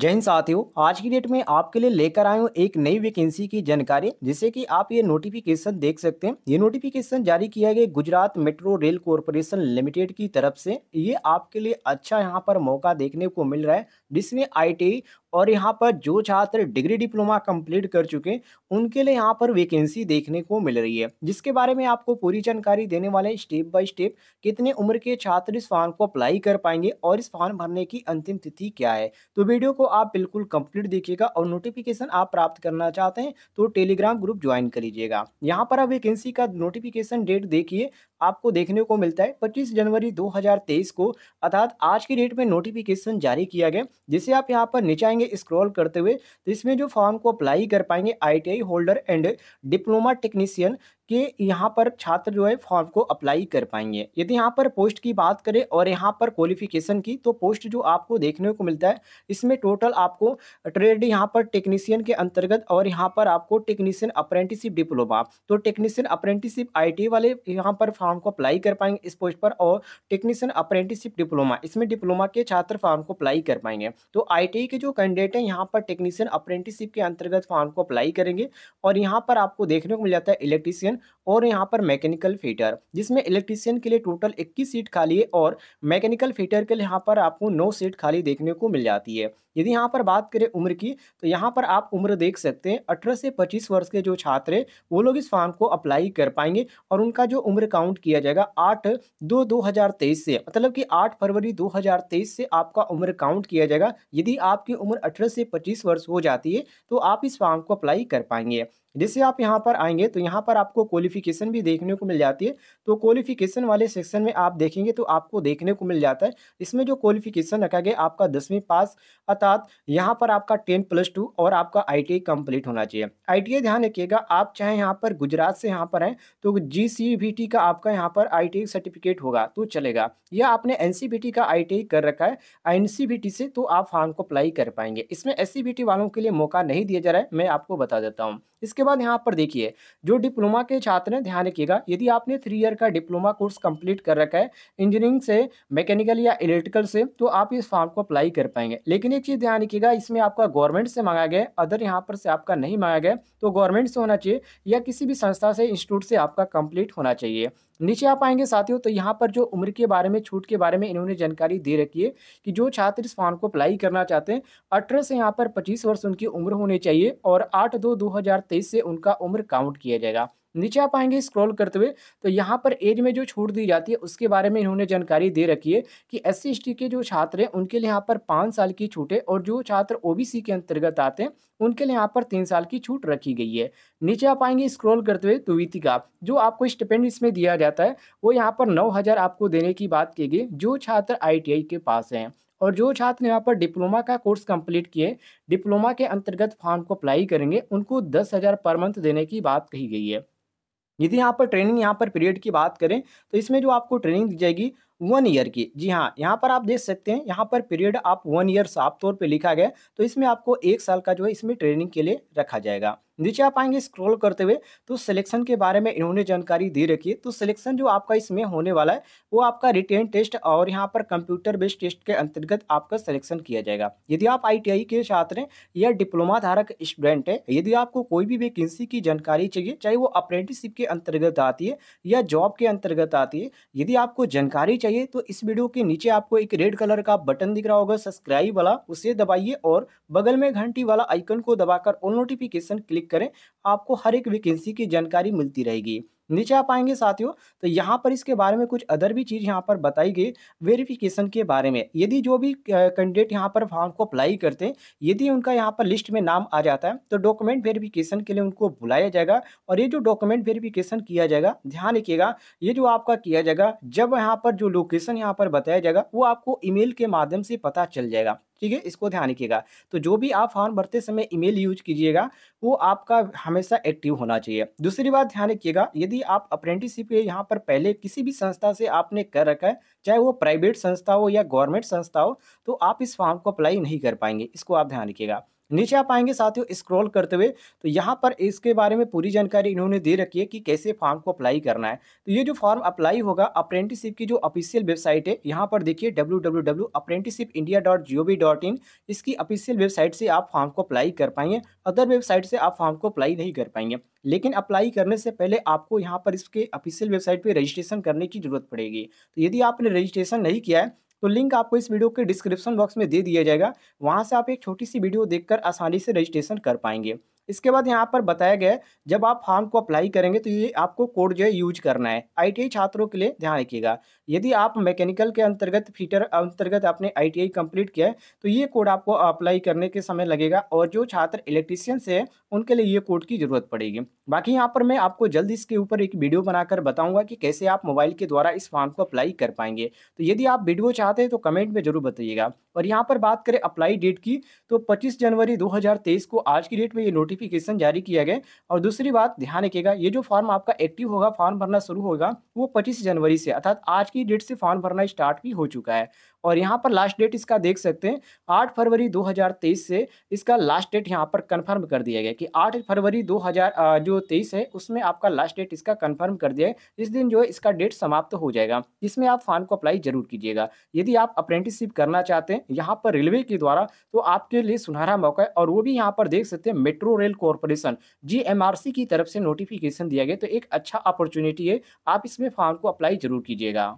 जय हिंद साथियों आज की डेट में आपके लिए लेकर आए हूँ एक नई वैकेंसी की जानकारी जिसे कि आप ये नोटिफिकेशन देख सकते हैं ये नोटिफिकेशन जारी किया गया Gujarat metro rail corporation limited की तरफ से ये आपके लिए अच्छा यहाँ पर मौका देखने को मिल रहा है जिसमें आई और यहाँ पर जो छात्र डिग्री डिप्लोमा कंप्लीट कर चुके हैं उनके लिए यहाँ पर वैकेंसी देखने को मिल रही है जिसके बारे में आपको पूरी जानकारी देने वाले स्टेप बाय स्टेप कितने उम्र के छात्र इस फॉर्म को अप्लाई कर पाएंगे और इस फॉर्म भरने की अंतिम तिथि क्या है तो वीडियो को आप बिल्कुल कंप्लीट देखिएगा और नोटिफिकेशन आप प्राप्त करना चाहते हैं तो टेलीग्राम ग्रुप ज्वाइन कर लीजिएगा यहाँ पर आप वैकेंसी का नोटिफिकेशन डेट देखिए आपको देखने को मिलता है पच्चीस जनवरी तेईस को अर्थात आज की डेट में नोटिफिकेशन जारी किया गया जिसे आप यहाँ पर नीचाएंगे स्क्रॉल करते हुए तो इसमें जो फॉर्म को अप्लाई कर पाएंगे I holder and diploma technician कि यहाँ पर छात्र जो है फॉर्म को अप्लाई कर पाएंगे यदि यहाँ पर पोस्ट की बात करें और यहाँ पर क्वालिफिकेशन की तो पोस्ट जो आपको देखने को मिलता है इसमें टोटल आपको ट्रेड यहाँ पर टेक्नीशियन के अंतर्गत और यहाँ पर आपको टेक्नीशियन अप्रेंटिसिप डिप्लोमा तो टेक्नीशियन अप्रेंटिसिप आई वाले यहाँ पर फॉर्म को अप्लाई कर पाएंगे इस पोस्ट पर और टेक्नीशियन अप्रेंटिसिप डिप्लोमा इसमें डिप्लोमा के छात्र फॉर्म को अप्लाई कर पाएंगे तो आई के जो कैंडिडेट हैं यहाँ पर टेक्नीशियन अप्रेंटिसिप के अंतर्गत फॉर्म को अप्लाई करेंगे और यहाँ पर आपको देखने को मिल जाता है इलेक्ट्रीशियन इलेक्ट्रीशियन और यहाँ पर मैकेनिकल फिटर जिसमें इलेक्ट्रीशियन के लिए टोटल 21 सीट खाली है और मैकेनिकल फिटर के लिए यहाँ पर आपको 9 सीट खाली देखने को मिल जाती है यदि यहाँ पर बात करें उम्र की तो यहाँ पर आप उम्र देख सकते हैं अठारह से पच्चीस वर्ष के जो छात्र हैं वो लोग इस फॉर्म को अप्लाई कर पाएंगे और उनका जो उम्र काउंट किया जाएगा आठ दो दो हज़ार तेईस से मतलब कि आठ फरवरी दो हज़ार तेईस से आपका उम्र काउंट किया जाएगा यदि आपकी उम्र अठारह से पच्चीस वर्ष हो जाती है तो आप इस फॉर्म को अप्लाई कर पाएंगे जैसे आप यहाँ पर आएंगे तो यहाँ पर आपको क्वालिफिकेशन भी देखने को मिल जाती है तो क्वालिफिकेशन वाले सेक्शन में आप देखेंगे तो आपको देखने को मिल जाता है इसमें जो क्वालिफिकेशन रखा गया आपका दसवीं पास अर्थात यहाँ पर आपका टेन प्लस टू और आपका आई टी कंप्लीट होना चाहिए आई ध्यान रखिएगा आप चाहे यहाँ पर गुजरात से यहाँ पर हैं तो जी का आपका यहाँ पर आई सर्टिफिकेट होगा तो चलेगा या आपने एन का आई कर रखा है एन से तो आप फॉर्म को अप्लाई कर पाएंगे इसमें एस वालों के लिए मौका नहीं दिया जा रहा है मैं आपको बता देता हूँ इसके बाद यहाँ पर देखिए जो डिप्लोमा के छात्र हैं ध्यान रखिएगा यदि आपने थ्री ईयर का डिप्लोमा कोर्स कंप्लीट कर रखा है इंजीनियरिंग से मैकेनिकल या इलेक्ट्रिकल से तो आप इस फॉर्म को अप्लाई कर पाएंगे लेकिन एक चीज़ चीज़ ध्यान रखिएगा इसमें आपका गवर्नमेंट से मांगा गया अदर यहाँ पर से आपका नहीं मांगा गया तो गवर्नमेंट से होना चाहिए या किसी भी संस्था से इंस्टीट्यूट से आपका कंप्लीट होना चाहिए नीचे आप आएंगे साथियों तो यहाँ पर जो उम्र के बारे में छूट के बारे में इन्होंने जानकारी दे रखी है कि जो छात्र इस फॉर्म को अप्लाई करना चाहते हैं अठारह से यहाँ पर पच्चीस वर्ष उनकी उम्र होनी चाहिए और आठ दो दो से उनका उम्र काउंट किया जाएगा नीचे आप आएंगे स्क्रॉल करते हुए तो यहाँ पर एज में जो छूट दी जाती है उसके बारे में इन्होंने जानकारी दे रखी है कि एस सी के जो छात्र हैं उनके लिए यहाँ पर पाँच साल की छूट है और जो छात्र ओ के अंतर्गत आते हैं उनके लिए यहाँ पर तीन साल की छूट रखी गई है नीचे आप आएंगे स्क्रॉल करते हुए तो का जो आपको स्टिपेंड इसमें दिया जाता है वो यहाँ पर नौ हज़ार आपको देने की बात की गई जो छात्र आई के पास हैं और जो छात्र यहाँ पर डिप्लोमा का कोर्स कंप्लीट किए डिप्लोमा के अंतर्गत फॉर्म को अप्लाई करेंगे उनको दस हज़ार पर मंथ देने की बात कही गई है यदि यहाँ पर ट्रेनिंग यहाँ पर पीरियड की बात करें तो इसमें जो आपको ट्रेनिंग दी जाएगी वन ईयर की जी हाँ यहाँ पर आप देख सकते हैं यहाँ पर पीरियड आप वन ईयर साफ तौर पे लिखा गया तो इसमें आपको एक साल का जो है इसमें ट्रेनिंग के लिए रखा जाएगा नीचे आप आएंगे स्क्रॉल करते हुए तो सिलेक्शन के बारे में इन्होंने जानकारी दे रखी है तो सिलेक्शन जो आपका इसमें होने वाला है वो आपका रिटेन टेस्ट और यहाँ पर कंप्यूटर बेस्ड टेस्ट के अंतर्गत आपका सिलेक्शन किया जाएगा यदि आप आई के छात्र हैं या डिप्लोमा धारक स्टूडेंट है यदि आपको कोई भी वैकेंसी की जानकारी चाहिए चाहे वो अप्रेंटिसिप के अंतर्गत आती है या जॉब के अंतर्गत आती है यदि आपको जानकारी चाहिए तो इस वीडियो के नीचे आपको एक रेड कलर का बटन दिख रहा होगा सब्सक्राइब वाला उसे दबाइए और बगल में घंटी वाला आइकन को दबाकर ऑल नोटिफिकेशन क्लिक क्लिक करें आपको हर एक वैकेंसी की जानकारी मिलती रहेगी नीचे आप आएंगे साथियों तो यहाँ पर इसके बारे में कुछ अदर भी चीज़ यहाँ पर बताई गई वेरिफिकेशन के बारे में यदि जो भी कैंडिडेट यहाँ पर फॉर्म को अप्लाई करते हैं यदि उनका यहाँ पर लिस्ट में नाम आ जाता है तो डॉक्यूमेंट वेरिफिकेशन के लिए उनको बुलाया जाएगा और ये जो डॉक्यूमेंट वेरिफिकेशन किया जाएगा ध्यान रखिएगा ये जो आपका किया जाएगा जब यहाँ पर जो लोकेशन यहाँ पर बताया जाएगा वो आपको ई के माध्यम से पता चल जाएगा ठीक है इसको ध्यान रखिएगा तो जो भी आप फॉर्म भरते समय ईमेल यूज कीजिएगा वो आपका हमेशा एक्टिव होना चाहिए दूसरी बात ध्यान रखिएगा यदि आप अप्रेंटिसशिप यहाँ पर पहले किसी भी संस्था से आपने कर रखा है चाहे वो प्राइवेट संस्था हो या गवर्नमेंट संस्था हो तो आप इस फॉर्म को अप्लाई नहीं कर पाएंगे इसको आप ध्यान रखिएगा नीचे आप आएंगे साथियों स्क्रॉल करते हुए तो यहाँ पर इसके बारे में पूरी जानकारी इन्होंने दे रखी है कि कैसे फॉर्म को अप्लाई करना है तो ये जो फॉर्म अप्लाई होगा अप्रेंटिसिप की जो ऑफिशियल वेबसाइट है यहाँ पर देखिए W W W apprenticeship India dot G O V dot in इसकी ऑफिशियल वेबसाइट से आप फॉर्म को अप्लाई कर पाएंगे अदर वेबसाइट से आप फॉर्म को अप्लाई नहीं कर पाएंगे लेकिन अप्लाई करने से पहले आपको यहाँ पर इसके ऑफिशियल वेबसाइट पर रजिस्ट्रेशन करने की जरूरत पड़ेगी तो यदि आपने रजिस्ट्रेशन नहीं किया है तो लिंक आपको इस वीडियो के डिस्क्रिप्शन बॉक्स में दे दिया जाएगा वहाँ से आप एक छोटी सी वीडियो देखकर आसानी से रजिस्ट्रेशन कर पाएंगे इसके बाद यहाँ पर बताया गया है जब आप फॉर्म को अप्लाई करेंगे तो ये आपको कोड जो है यूज करना है आईटीआई छात्रों के लिए ध्यान रखिएगा यदि आप मैकेनिकल के अंतर्गत फीटर अंतर्गत आपने आईटीआई कंप्लीट किया है तो ये कोड आपको अप्लाई करने के समय लगेगा और जो छात्र इलेक्ट्रीशियंस हैं उनके लिए ये कोड की ज़रूरत पड़ेगी बाकी यहाँ पर मैं आपको जल्द इसके ऊपर एक वीडियो बनाकर बताऊंगा कि कैसे आप मोबाइल के द्वारा इस फॉर्म को अप्लाई कर पाएंगे तो यदि आप वीडियो चाहते हैं तो कमेंट में जरूर बताइएगा और यहाँ पर बात करें अप्लाई डेट की तो 25 जनवरी 2023 को आज की डेट में ये नोटिफिकेशन जारी किया गया और दूसरी बात ध्यान रखिएगा ये जो फॉर्म आपका एक्टिव होगा फॉर्म भरना शुरू होगा वो पच्चीस जनवरी से अर्थात आज की डेट से फॉर्म भरना स्टार्ट भी हो चुका है और यहाँ पर लास्ट डेट इसका देख सकते हैं आठ फरवरी 2023 से इसका लास्ट डेट यहाँ पर कन्फर्म कर दिया गया कि आठ फरवरी 2000 जो तेईस है उसमें आपका लास्ट डेट इसका कन्फर्म कर दिया है इस दिन जो है इसका डेट समाप्त हो जाएगा इसमें आप फॉर्म को अप्लाई जरूर कीजिएगा यदि आप अप्रेंटिसशिप करना चाहते हैं यहाँ पर रेलवे के द्वारा तो आपके लिए सुनहरा मौका है और वो भी यहाँ पर देख सकते हैं मेट्रो रेल कॉरपोरेशन जी की तरफ से नोटिफिकेशन दिया गया तो एक अच्छा अपॉर्चुनिटी है आप इसमें फॉर्म को अप्लाई जरूर कीजिएगा